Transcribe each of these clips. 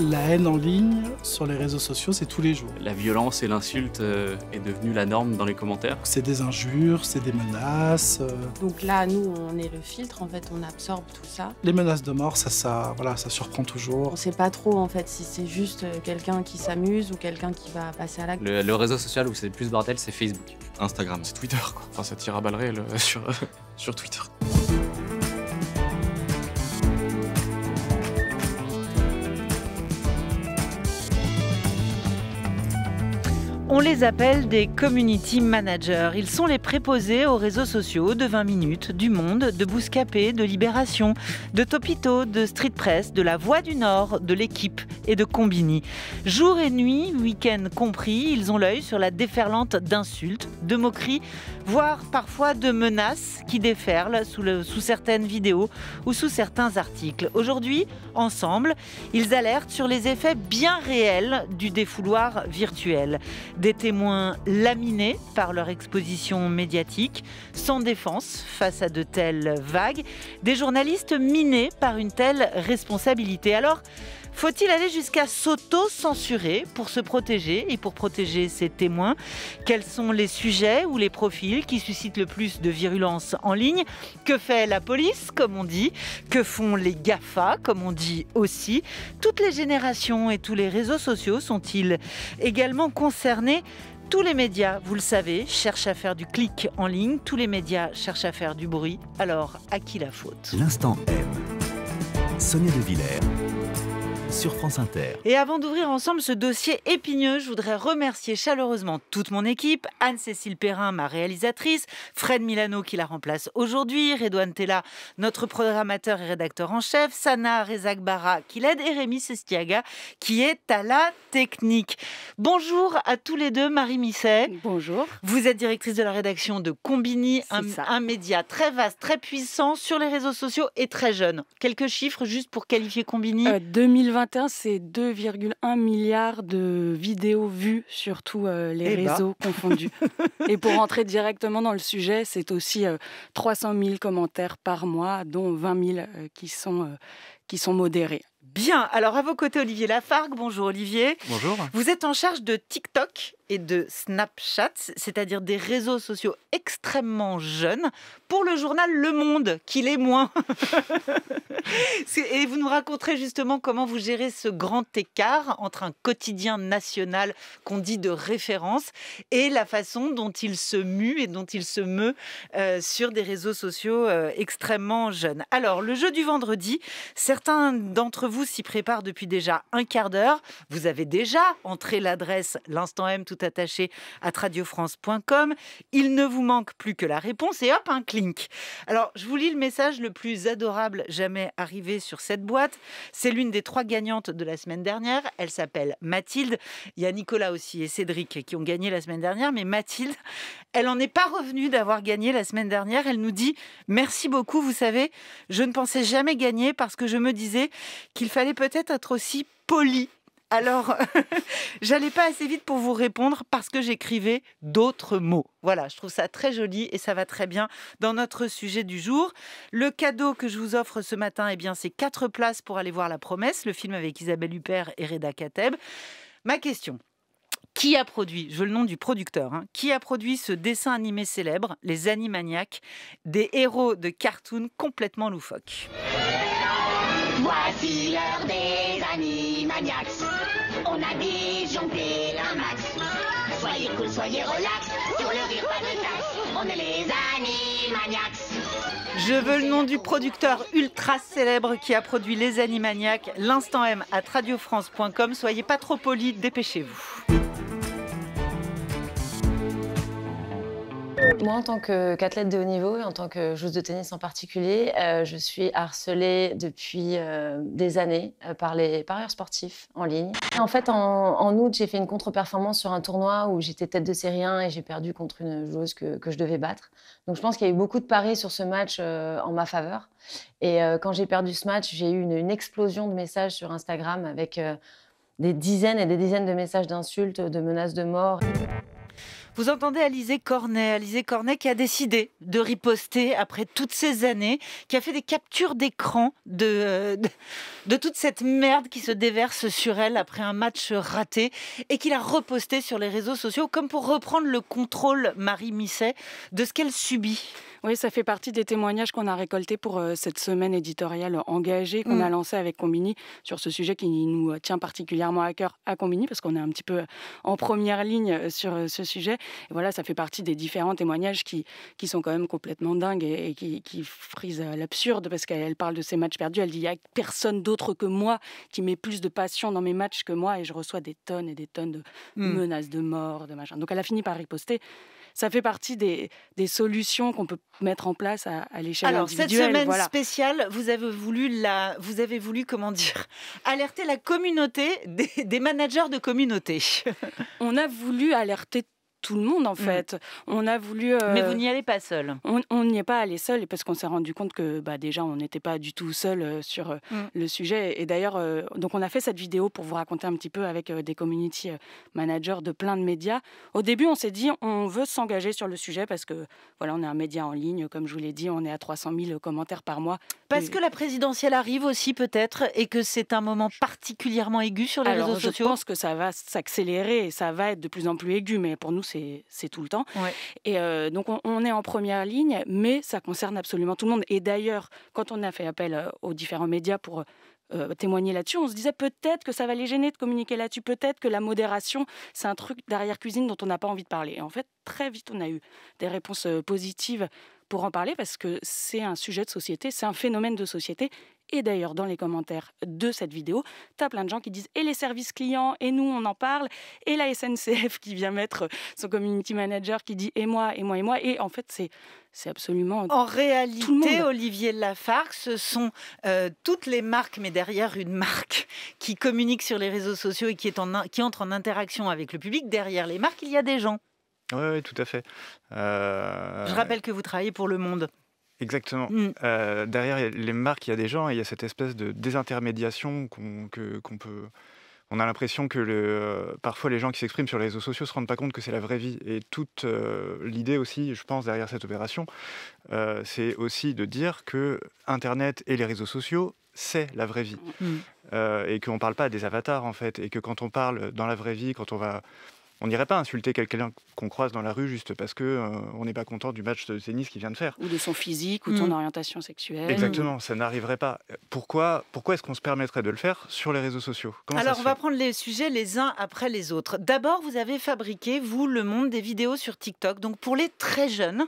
La haine en ligne, sur les réseaux sociaux, c'est tous les jours. La violence et l'insulte euh, est devenue la norme dans les commentaires. C'est des injures, c'est des menaces. Euh. Donc là, nous, on est le filtre, en fait, on absorbe tout ça. Les menaces de mort, ça, ça, voilà, ça surprend toujours. On ne sait pas trop, en fait, si c'est juste euh, quelqu'un qui s'amuse ou quelqu'un qui va passer à l'acte. Le, le, réseau social où c'est le plus bordel, c'est Facebook. Instagram, c'est Twitter, quoi. Enfin, ça tire à balles sur, sur Twitter. On les appelle des community managers. Ils sont les préposés aux réseaux sociaux de 20 minutes, du Monde, de Bouscapé, de Libération, de Topito, de Street Press, de La Voix du Nord, de l'équipe et de Combini. Jour et nuit, week-end compris, ils ont l'œil sur la déferlante d'insultes, de moqueries, voire parfois de menaces qui déferlent sous, le, sous certaines vidéos ou sous certains articles. Aujourd'hui, ensemble, ils alertent sur les effets bien réels du défouloir virtuel des témoins laminés par leur exposition médiatique, sans défense face à de telles vagues, des journalistes minés par une telle responsabilité. Alors, faut-il aller jusqu'à s'auto-censurer pour se protéger et pour protéger ses témoins Quels sont les sujets ou les profils qui suscitent le plus de virulence en ligne Que fait la police, comme on dit Que font les GAFA, comme on dit aussi Toutes les générations et tous les réseaux sociaux sont-ils également concernés tous les médias, vous le savez, cherchent à faire du clic en ligne, tous les médias cherchent à faire du bruit. Alors, à qui la faute L'instant M. Sonia de sur France Inter. Et avant d'ouvrir ensemble ce dossier épineux, je voudrais remercier chaleureusement toute mon équipe, Anne-Cécile Perrin, ma réalisatrice, Fred Milano qui la remplace aujourd'hui, Redouane Tella, notre programmateur et rédacteur en chef, Sana Rezak qui l'aide et Rémi Sestiaga qui est à la technique. Bonjour à tous les deux, Marie Misset. Bonjour. Vous êtes directrice de la rédaction de Combini, un, média très vaste, très puissant sur les réseaux sociaux et très jeune. Quelques chiffres juste pour qualifier Combini 2020 euh, c'est 2,1 milliards de vidéos vues sur tous euh, les eh ben. réseaux confondus. Et pour entrer directement dans le sujet, c'est aussi 300 euh, 000 commentaires par mois, dont 20 000 euh, qui sont qui sont modérés. Bien, alors à vos côtés Olivier Lafargue, bonjour Olivier. Bonjour. Vous êtes en charge de TikTok et de Snapchat, c'est-à-dire des réseaux sociaux extrêmement jeunes, pour le journal Le Monde, qu'il est moins. et vous nous raconterez justement comment vous gérez ce grand écart entre un quotidien national qu'on dit de référence et la façon dont il se mue et dont il se meut euh, sur des réseaux sociaux euh, extrêmement jeunes. Alors, le jeu du vendredi, certains d'entre vous s'y préparent depuis déjà un quart d'heure. Vous avez déjà entré l'adresse, l'instant M, tout attaché à radiofrance.com. Il ne vous manque plus que la réponse et hop, un clink. Alors, je vous lis le message le plus adorable jamais arrivé sur cette boîte. C'est l'une des trois gagnantes de la semaine dernière. Elle s'appelle Mathilde. Il y a Nicolas aussi et Cédric qui ont gagné la semaine dernière, mais Mathilde, elle n'en est pas revenue d'avoir gagné la semaine dernière. Elle nous dit merci beaucoup. Vous savez, je ne pensais jamais gagner parce que je me disais qu'il fallait peut-être être aussi poli alors, j'allais pas assez vite pour vous répondre parce que j'écrivais d'autres mots. Voilà, je trouve ça très joli et ça va très bien dans notre sujet du jour. Le cadeau que je vous offre ce matin, eh bien, c'est quatre places pour aller voir La Promesse, le film avec Isabelle Huppert et Reda Kateb. Ma question, qui a produit, je veux le nom du producteur, hein, qui a produit ce dessin animé célèbre, Les Animaniacs, des héros de cartoon complètement loufoques Voici l'heure des Animaniacs Soyez relax sur le rire de taxe. On est les Animaniacs. Je veux le nom du producteur ultra célèbre qui a produit Les Animaniacs. L'instant M à radiofrance.com. Soyez pas trop polis, dépêchez-vous. Moi, en tant qu'athlète de haut niveau et en tant que joueuse de tennis en particulier, euh, je suis harcelée depuis euh, des années euh, par les parieurs sportifs en ligne. en fait, en, août, j'ai fait une contre-performance sur un tournoi où j'étais tête de série 1 et j'ai perdu contre une joueuse que, je devais battre. Donc, je pense qu'il y a eu beaucoup de paris sur ce match en ma faveur. Et quand j'ai perdu ce match, j'ai eu une, explosion de messages sur Instagram avec des dizaines et des dizaines de messages d'insultes, de menaces de mort. Vous entendez Alizé Cornet, Cornet qui a décidé de riposter après toutes ces années, qui a fait des captures d'écran de euh, de toute cette merde qui se déverse sur elle après un match raté et qu'il a reposté sur les réseaux sociaux comme pour reprendre le contrôle, Marie Misset, de ce qu'elle subit. Oui, ça fait partie des témoignages qu'on a récoltés pour euh, cette semaine éditoriale engagée qu'on mm. a lancée avec Combini sur ce sujet qui nous tient particulièrement à cœur à Combini parce qu'on est un petit peu en première ligne euh, sur euh, ce sujet. Et voilà, ça fait partie des différents témoignages qui, qui sont quand même complètement dingues et, qui, frisent l'absurde parce qu'elle parle de ces matchs perdus. Elle dit il a personne d'autre autre que moi qui met plus de passion dans mes matchs que moi et je reçois des tonnes et des tonnes de hmm. menaces de mort, de machin. Donc elle a fini par riposter. Ça fait partie des, des solutions qu'on peut mettre en place à, à l'échelle Alors, individuelle. Alors cette semaine spéciale, vous avez voulu la, vous avez voulu comment dire, alerter la communauté des, des managers de communauté. On a voulu alerter tout le monde en mm. fait. On a voulu. Euh, mais vous n'y allez pas seul. On n'y est pas allé seul parce qu'on s'est rendu compte que bah, déjà on n'était pas du tout seul euh, sur euh, mm. le sujet. Et d'ailleurs, donc on a fait cette vidéo pour vous raconter un petit peu avec des community managers de plein de médias. Au début, on s'est dit on veut s'engager sur le sujet parce que voilà, on est un média en ligne, comme je vous l'ai dit, on est à 300 000 commentaires par mois. Parce que la présidentielle arrive aussi peut-être et que c'est un moment particulièrement aigu sur les réseaux sociaux. Je pense que ça va s'accélérer, ça va être de plus en plus aigu, mais pour nous c'est c'est tout le temps. Et euh, donc, on, est en première ligne, mais ça concerne absolument tout le monde. Et d'ailleurs, quand on a fait appel euh, aux différents médias pour euh, témoigner là-dessus. On se disait peut-être que ça va les gêner de communiquer là-dessus, peut-être que la modération, c'est un truc darrière cuisine dont on n'a pas envie de parler. Et en fait, très vite, on a eu des réponses positives pour en parler parce que c'est un sujet de société, c'est un phénomène de société. Et d'ailleurs, dans les commentaires de cette vidéo, tu as plein de gens qui disent et les services clients, et nous, on en parle, et la SNCF qui vient mettre son community manager qui dit et moi, et moi, et moi. Et en fait, c'est. C'est absolument. En réalité, Olivier Lafargue, ce sont euh, toutes les marques, mais derrière une marque qui communique sur les réseaux sociaux et qui, est en, qui entre en interaction avec le public, derrière les marques, il y a des gens. Oui, tout à fait. Euh, je rappelle que vous travaillez pour Le Monde. Exactement. Mm. Euh, derrière les marques, il y a des gens et il y a cette espèce de désintermédiation qu'on peut. On a l'impression que le... Euh, parfois les gens qui s'expriment sur les réseaux sociaux ne se rendent pas compte que c'est la vraie vie. Et toute l'idée aussi, je pense, derrière cette opération, c'est aussi de dire que Internet et les réseaux sociaux, c'est la vraie vie. Mm. et qu'on ne parle pas des avatars, en fait. Et que quand on parle dans la vraie vie, quand on va on n'irait pas insulter quelqu'un qu'on croise dans la rue juste parce que euh, on n'est pas content du match de tennis qu'il vient de faire. Ou de son physique, ou de son mm. orientation sexuelle. Exactement, ça n'arriverait pas. Pourquoi, pourquoi est-ce qu'on se permettrait de le faire sur les réseaux sociaux Alors, on va prendre les sujets les uns après les autres. D'abord, vous avez fabriqué, vous, le monde des vidéos sur TikTok, donc pour les très jeunes,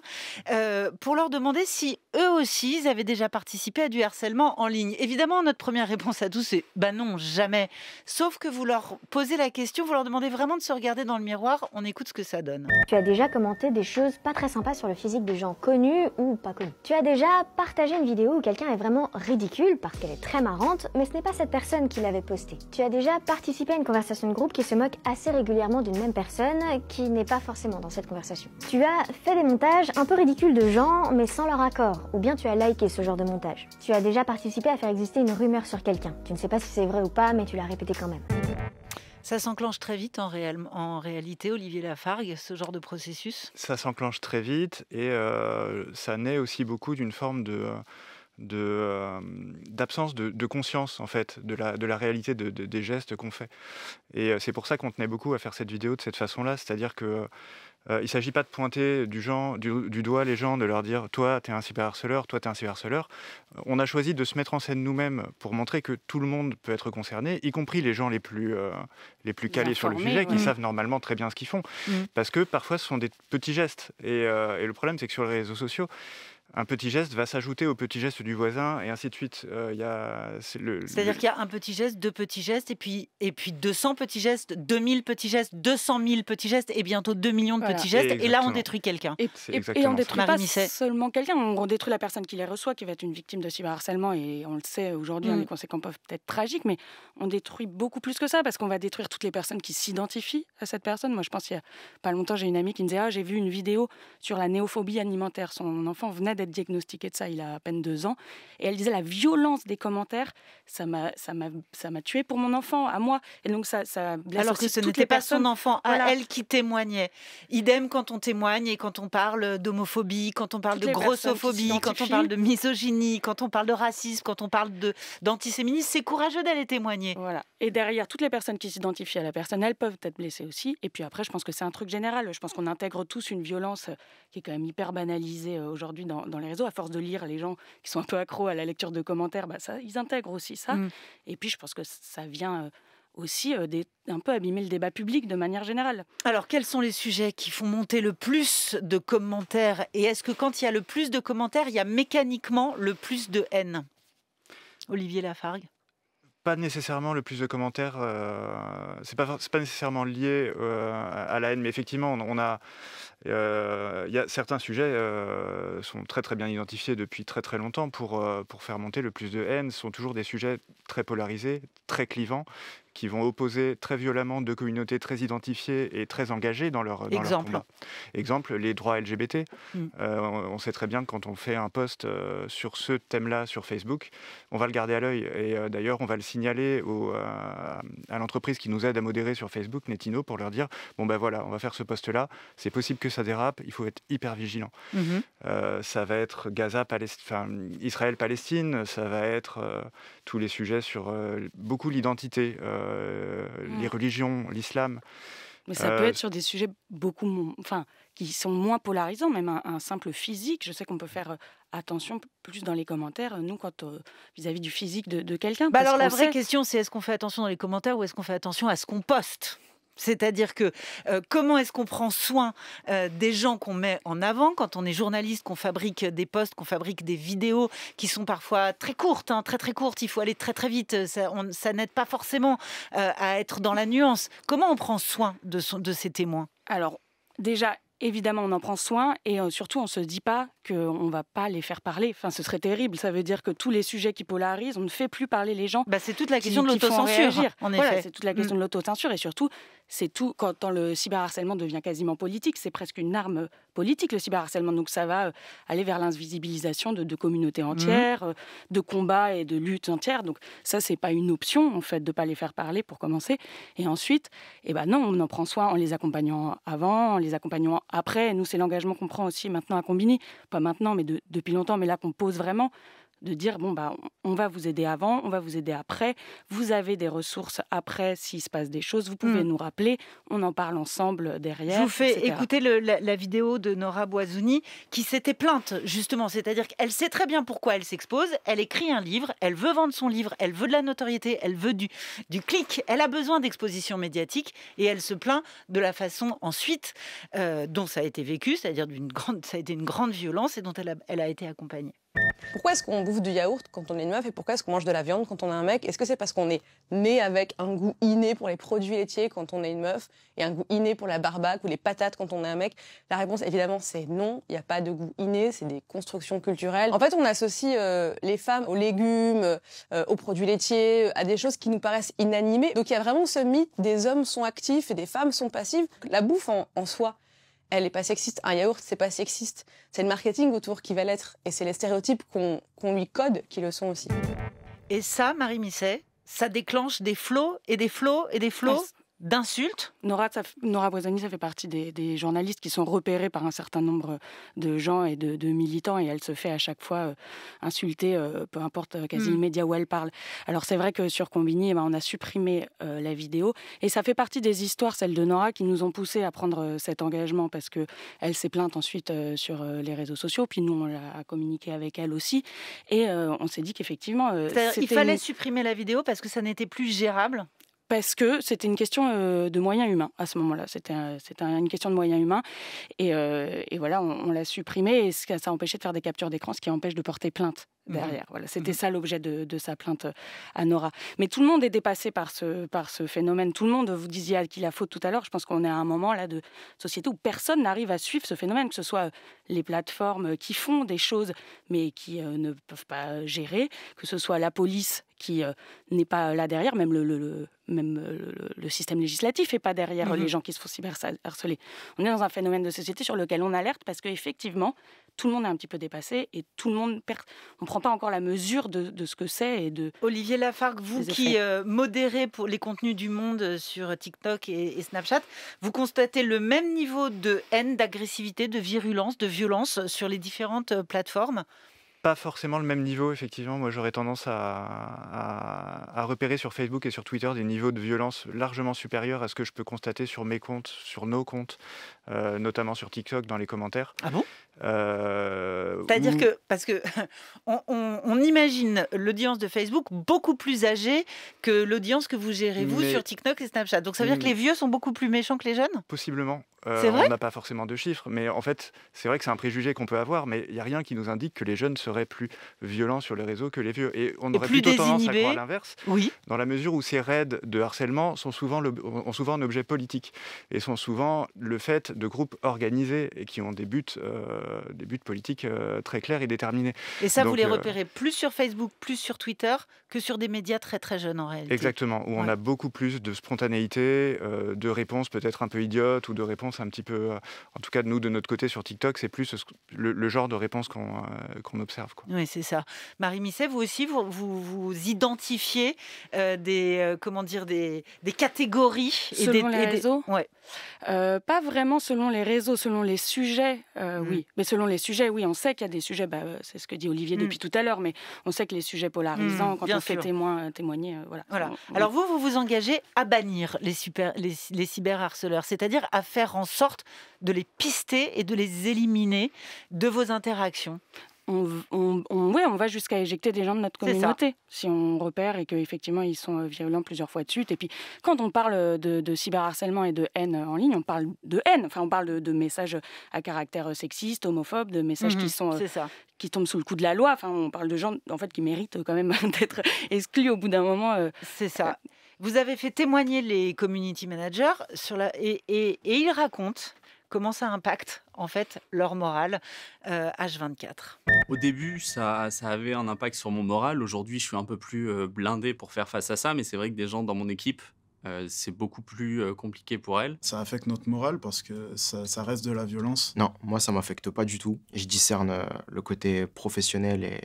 euh, pour leur demander si eux aussi, ils avaient déjà participé à du harcèlement en ligne. Évidemment, notre première réponse à tous, c'est bah non, jamais. Sauf que vous leur posez la question, vous leur demandez vraiment de se regarder dans le miroir, on écoute ce que ça donne. Tu as déjà commenté des choses pas très sympas sur le physique de gens connus ou pas connus. Tu as déjà partagé une vidéo où quelqu'un est vraiment ridicule parce qu'elle est très marrante, mais ce n'est pas cette personne qui l'avait postée. Tu as déjà participé à une conversation de groupe qui se moque assez régulièrement d'une même personne qui n'est pas forcément dans cette conversation. Tu as fait des montages un peu ridicules de gens mais sans leur accord, ou bien tu as liké ce genre de montage. Tu as déjà participé à faire exister une rumeur sur quelqu'un. Tu ne sais pas si c'est vrai ou pas, mais tu l'as répété quand même. Ça s'enclenche très vite en, en réalité, Olivier Lafargue, ce genre de processus Ça s'enclenche très vite et euh, ça naît aussi beaucoup d'une forme de... Euh, de euh, d'absence de, conscience en fait de la, de la réalité de, des gestes qu'on fait et euh, c'est pour ça qu'on tenait beaucoup à faire cette vidéo de cette façon là c'est à dire que euh, il ne s'agit pas de pointer du, genre, du, doigt les gens, de leur dire toi tu es un cyberharceleur, toi tu es un cyberharceleur. On a choisi de se mettre en scène nous-mêmes pour montrer que tout le monde peut être concerné, y compris les gens les plus, les plus calés sur le sujet, qui savent normalement très bien ce qu'ils font. Mm. Parce que parfois ce sont des petits gestes. Et, et le problème c'est que sur les réseaux sociaux, un petit geste va s'ajouter au petit geste du voisin et ainsi de suite. Euh, C'est-à-dire qu'il y a un petit geste, deux petits gestes, et puis, et puis 200 petits gestes, 2000 petits gestes, 200 000 petits gestes, et bientôt 2 millions de petits gestes. Et, là, on détruit quelqu'un. Et, on détruit pas seulement quelqu'un, on détruit la personne qui les reçoit, qui va être une victime de cyberharcèlement, et on le sait aujourd'hui, hein, mm. les conséquences peuvent être tragiques, mais on détruit beaucoup plus que ça, parce qu'on va détruire toutes les personnes qui s'identifient à cette personne. Moi, je pense qu'il n'y a pas longtemps, j'ai une amie qui me disait, ah, j'ai vu une vidéo sur la néophobie alimentaire. Son enfant venait d'être diagnostiqué de ça, il a à peine deux ans. Et elle disait la violence des commentaires, ça m'a, ça m'a, ça m'a tué pour mon enfant, à moi. Et donc ça, ça Alors que ce n'était pas son enfant, à elle qui témoignait. Idem quand on témoigne et quand on parle d'homophobie, quand on parle de grossophobie, quand on parle de misogynie, quand on parle de racisme, quand on parle de, d'antiséminisme, c'est courageux d'aller témoigner. Voilà. Et derrière, toutes les personnes qui s'identifient à la personne, elles peuvent être blessées aussi. Et puis après, je pense que c'est un truc général. Je pense qu'on intègre tous une violence euh, qui est quand même hyper banalisée euh, aujourd'hui dans, dans, les réseaux, à force de lire les gens qui sont un peu accros à la lecture de commentaires, bah ça, ils intègrent aussi ça. Mm. Et puis je pense que ça vient euh, aussi euh, des, un peu abîmer le débat public de manière générale. Alors, quels sont les sujets qui font monter le plus de commentaires Et est-ce que quand il y a le plus de commentaires, il y a mécaniquement le plus de haine Olivier Lafargue pas nécessairement le plus de commentaires, euh, c'est pas, pas nécessairement lié euh, à la haine, mais effectivement, on a euh, il y a certains sujets euh, sont très très bien identifiés depuis très très longtemps pour, euh, pour faire monter le plus de haine. Ce sont toujours des sujets très polarisés, très clivants, qui vont opposer très violemment deux communautés très identifiées et très engagées dans leur, dans Exemple. Leur Exemple, les droits LGBT. Mm. Euh, on sait très bien que quand on fait un post sur ce thème-là sur Facebook, on va le garder à l'œil. Et d'ailleurs, on va le signaler au, à l'entreprise qui nous aide à modérer sur Facebook, Netino, pour leur dire, bon ben voilà, on va faire ce post-là, c'est possible que ça dérape, il faut être hyper vigilant. Mhm. Euh, ça va être Gaza, Israël, Palestine, ça va être euh, tous les sujets sur euh, beaucoup l'identité, les religions, l'islam. Mais ça peut être sur des sujets beaucoup, enfin, qui sont moins polarisants, même un, simple physique. Je sais qu'on peut faire attention plus dans les commentaires, nous, quand vis-à-vis du physique de, quelqu'un. Bah alors la vraie question, c'est est-ce qu'on fait attention dans les commentaires ou est-ce qu'on fait attention à ce qu'on poste c'est-à-dire que euh, comment est-ce qu'on prend soin euh, des gens qu'on met en avant quand on est journaliste, qu'on fabrique des postes qu'on fabrique des vidéos qui sont parfois très courtes, hein, très très courtes, il faut aller très très vite, ça, ça n'aide pas forcément euh, à être dans la nuance. Comment on prend soin de, ces témoins Alors déjà, évidemment, on en prend soin et surtout, on ne se dit pas qu'on ne va pas les faire parler. Enfin, ce serait terrible. Ça veut dire que tous les sujets qui polarisent, on ne fait plus parler les gens. Bah, c'est toute la question de l'autocensure. c'est toute la question mm. de l'autocensure et surtout, c'est tout. Quand, le cyberharcèlement devient quasiment politique, c'est presque une arme euh, politique, le cyberharcèlement. Donc ça va euh, aller vers l'invisibilisation de, communautés mmh. entières, euh, de combats et de luttes entières. Donc ça, c'est pas une option, en fait, de pas les faire parler pour commencer. Et ensuite, eh ben non, on en prend soin en les accompagnant avant, en les accompagnant après. Nous, c'est l'engagement qu'on prend aussi maintenant à Combini. Pas maintenant, mais depuis longtemps, mais là qu'on pose vraiment de dire bon bah on va vous aider avant, on va vous aider après. Vous avez des ressources après s'il se passe des choses. Vous pouvez mm. nous rappeler, on en parle ensemble derrière. Je vous fais écouter la, vidéo de Nora Boisouni qui s'était plainte justement, c'est-à-dire qu'elle sait très bien pourquoi elle s'expose. Elle écrit un livre, elle veut vendre son livre, elle veut de la notoriété, elle veut du du clic. Elle a besoin d'exposition médiatique et elle se plaint de la façon ensuite euh, dont ça a été vécu, c'est-à-dire d'une grande, ça a été une grande violence et dont elle elle a été accompagnée. Pourquoi est-ce qu'on bouffe du yaourt quand on est une meuf et pourquoi est-ce qu'on mange de la viande quand on est un mec Est-ce que c'est parce qu'on est né avec un goût inné pour les produits laitiers quand on est une meuf et un goût inné pour la barbaque ou les patates quand on est un mec La réponse évidemment c'est non, il n'y a pas de goût inné, c'est des constructions culturelles. En fait on associe euh, les femmes aux légumes, euh, aux produits laitiers, euh, à des choses qui nous paraissent inanimées. Donc il y a vraiment ce mythe des hommes sont actifs et des femmes sont passives. La bouffe en soi, elle est pas sexiste, un yaourt c'est pas sexiste. C'est le marketing autour qui va l'être et c'est les stéréotypes qu'on lui code qui le sont aussi. Et ça, Marie Misset, ça déclenche des flots et des flots et des flots d'insultes. Nora, Nora Boisani, ça fait partie des, journalistes qui sont repérés par un certain nombre de gens et de, militants, et elle se fait à chaque fois euh, insulter, euh, peu importe euh, quasi hmm. immédiat médias où elle parle. Alors c'est vrai que sur Combini, eh ben, on a supprimé la vidéo, et ça fait partie des histoires, celles de Nora, qui nous ont poussé à prendre cet engagement, parce que elle s'est plainte ensuite sur les réseaux sociaux, puis nous, on a communiqué avec elle aussi, et on s'est dit qu'effectivement... il fallait supprimer la vidéo parce que ça n'était plus gérable parce que c'était une question euh, de moyens humains à ce moment-là. C'était une question de moyens humains. Et, euh, voilà, on, l'a supprimé et ça a empêché de faire des captures d'écran, ce qui empêche de porter plainte Mmh voilà, c'était mmh ça l'objet de, sa plainte euh, à Nora. Mais tout le monde est dépassé par ce, par ce phénomène. Tout le monde, vous disiez qu'il a faute tout à l'heure, je pense qu'on est à un moment là de société où personne n'arrive à suivre ce phénomène, que ce soit euh, les plateformes euh, qui font des choses mais qui ne peuvent pas gérer, que ce soit la police qui n'est pas là derrière, même le, même le, système législatif n'est pas derrière mmh les gens qui se font cyberharceler. On est dans un phénomène de société sur lequel on alerte parce qu'effectivement, tout le monde est un petit peu dépassé et tout le monde perd. On ne prend pas encore la mesure de, ce que c'est et de. Olivier Lafargue, vous qui euh, modérez pour les contenus du monde euh, sur TikTok et, et, Snapchat, vous constatez le même niveau de haine, d'agressivité, de virulence, de violence sur les différentes euh, plateformes pas forcément le même niveau, effectivement. Moi, j'aurais tendance à, repérer sur Facebook et sur Twitter des niveaux de violence largement supérieurs à ce que je peux constater sur mes comptes, sur nos comptes, notamment sur TikTok, dans les commentaires. Ah bon euh, C'est-à-dire que, parce que on, imagine l'audience de Facebook beaucoup plus âgée que l'audience que vous gérez, vous, sur TikTok et Snapchat. Donc ça veut dire hmm. que les vieux sont beaucoup plus méchants que les jeunes Possiblement. Euh, on n'a pas forcément de chiffres, mais en fait, c'est vrai que c'est un préjugé qu'on peut avoir, mais il n'y a rien qui nous indique que les jeunes seraient plus violents sur les réseaux que les vieux. Et on aurait plutôt tendance à croire l'inverse, oui. dans la mesure où ces raids de harcèlement sont souvent ont souvent un objet politique et sont souvent le fait de groupes organisés et qui ont des buts. Euh, euh, des buts politiques euh, très clairs et déterminés. Et ça, vous les euh, repérez plus sur Facebook, plus sur Twitter que sur des médias très très jeunes en réalité. Exactement, où on a beaucoup plus de spontanéité, de réponses peut-être un peu idiotes ou de réponses un petit peu, en tout cas nous de notre côté sur TikTok, c'est plus le, genre de réponses qu'on observe. Oui, c'est ça. Marie Misset, vous aussi, vous, vous, identifiez des, comment dire, des, des catégories et selon des, les réseaux. pas vraiment selon les réseaux, selon les sujets, mm. oui. Mais selon les sujets, oui, on sait qu'il y a des sujets, bah, euh, c'est ce que dit Olivier depuis mm. tout à l'heure, mais on sait que les sujets polarisants, mm, quand on fait euh, témoigner, euh, voilà. voilà. Alors vous, vous vous engagez à bannir les, super, les cyberharceleurs, c'est-à-dire à faire en sorte de les pister et de les éliminer de vos interactions on, on, va jusqu'à éjecter des gens de notre communauté si on repère et qu'effectivement ils sont euh, violents plusieurs fois de suite. Et puis quand on parle euh, de, de cyberharcèlement et de haine euh, en ligne, on parle de haine, enfin on parle de, messages à caractère sexiste, homophobe, de messages qui mhm. sont qui tombent sous le coup de la loi. Enfin on parle de gens en fait qui méritent quand même d'être exclus au bout d'un moment. C'est ça. vous avez fait témoigner les community managers et ils racontent comment ça impacte en fait leur morale H24 euh, Au début, ça, avait un impact sur mon moral. Aujourd'hui, je suis un peu plus euh, blindé pour faire face à ça, mais c'est vrai que des gens dans mon équipe, euh, c'est beaucoup plus compliqué pour elles. Ça affecte notre morale parce que ça, reste de la violence. Non, moi, ça m'affecte pas du tout. Je discerne le côté professionnel et,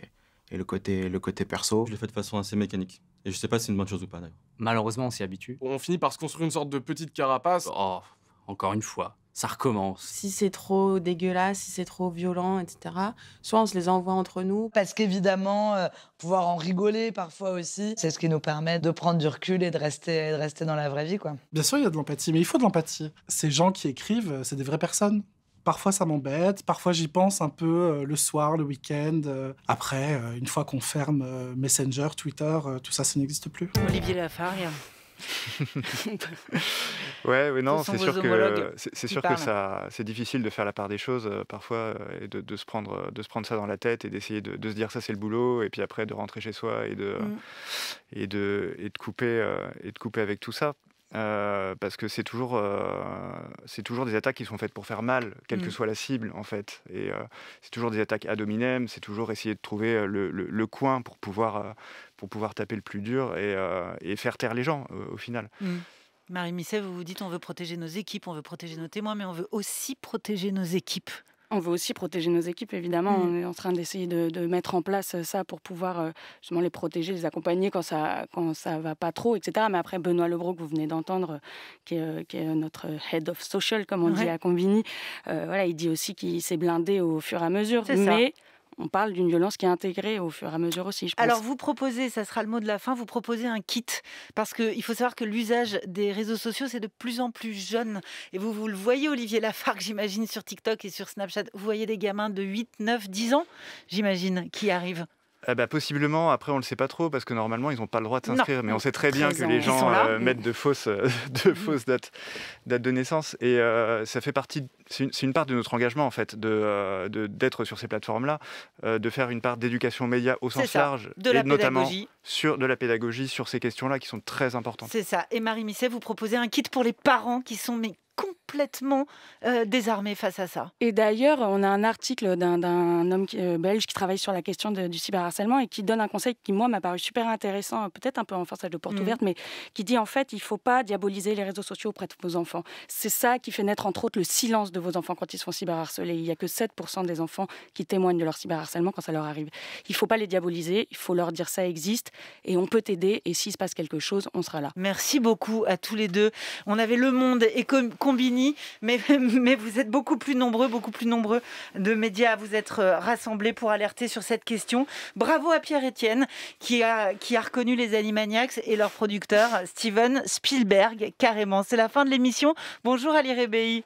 le côté, le côté perso. Je le fais de façon assez mécanique. Et je sais pas si c'est une bonne chose ou pas Malheureusement, on s'y habitue. On finit par se construire une sorte de petite carapace. Oh, encore une fois ça recommence. Si c'est trop dégueulasse, si c'est trop violent, etc. Soit on se les envoie entre nous. Parce qu'évidemment, euh, pouvoir en rigoler parfois aussi, c'est ce qui nous permet de prendre du recul et de rester, de rester dans la vraie vie. quoi. Bien sûr, il y a de l'empathie, mais il faut de l'empathie. Ces gens qui écrivent, euh, c'est des vraies personnes. Parfois ça m'embête, parfois j'y pense un peu euh, le soir, le week-end. après, une fois qu'on ferme Messenger, Twitter, tout ça, ça n'existe plus. Olivier Lafargue. Ouais, oui, non, c'est sûr que c'est sûr que ça, c'est difficile de faire la part des choses euh, parfois euh, et de, se prendre euh, de se prendre ça dans la tête et d'essayer de, se dire ça c'est le boulot et puis après de rentrer chez soi et de mmh. et de et de couper et de couper avec tout ça. parce que c'est toujours, c'est toujours des attaques qui sont faites pour faire mal, quelle que mmh. soit la cible en fait. Et c'est toujours des attaques ad hominem, c'est toujours essayer de trouver le, coin pour pouvoir, pour pouvoir taper le plus dur et, faire taire les gens au final. Mmh. Marie Misset, vous vous dites on veut protéger nos équipes, on veut protéger nos témoins, mais on veut aussi protéger nos équipes. On veut aussi protéger nos équipes, évidemment. Mm. On est en train d'essayer de, mettre en place euh, ça pour pouvoir euh, justement les protéger, les accompagner quand ça quand ça va pas trop, etc. Mais après, Benoît Lebro, que vous venez d'entendre, euh, qui, est notre head of social, comme on dit à Combini, voilà, il dit aussi qu'il s'est blindé au fur et à mesure. ça on parle d'une violence qui est intégrée au fur et à mesure aussi. Alors vous proposez, ça sera le mot de la fin, vous proposez un kit parce qu'il faut savoir que l'usage des réseaux sociaux c'est de plus en plus jeune et vous vous le voyez Olivier Lafargue j'imagine sur TikTok et sur Snapchat, vous voyez des gamins de 8, 9, 10 ans j'imagine qui arrivent bah, possiblement, après on ne le sait pas trop parce que normalement ils n'ont pas le droit de s'inscrire, mais on sait très bien que les gens euh, mettent de fausses, euh, de mm. fausses dates, de naissance et euh, ça fait partie, c'est une, part de notre engagement en fait, de, d'être sur ces plateformes-là, de faire une part d'éducation média au sens large, de et notamment sur de la pédagogie sur ces questions-là qui sont très importantes. C'est ça. Et Marie Misset, vous proposez un kit pour les parents qui sont mais complètement euh, désarmés face à ça. Et d'ailleurs, on a un article d'un homme euh, belge qui travaille sur la question du cyberharcèlement et qui donne un conseil qui, moi, m'a paru super intéressant, peut-être un peu en forçage de porte mmh. ouverte, mais qui dit en fait, il ne faut pas diaboliser les réseaux sociaux auprès de vos enfants. C'est ça qui fait naître, entre autres, le silence de vos enfants quand ils sont cyberharcelés. Il n'y a que 7% des enfants qui témoignent de leur cyberharcèlement quand ça leur arrive. Il ne faut pas les diaboliser, il faut leur dire ça existe et on peut t'aider et s'il se passe quelque chose, on sera là. Merci beaucoup à tous les deux. On avait Le Monde et Combini mais, vous êtes beaucoup plus nombreux, beaucoup plus nombreux de médias à vous être euh, rassemblés pour alerter sur cette question. Bravo à Pierre Etienne qui a, reconnu les Animaniacs et leur producteur Steven Spielberg, carrément. C'est la fin de l'émission. Bonjour à Rebéi.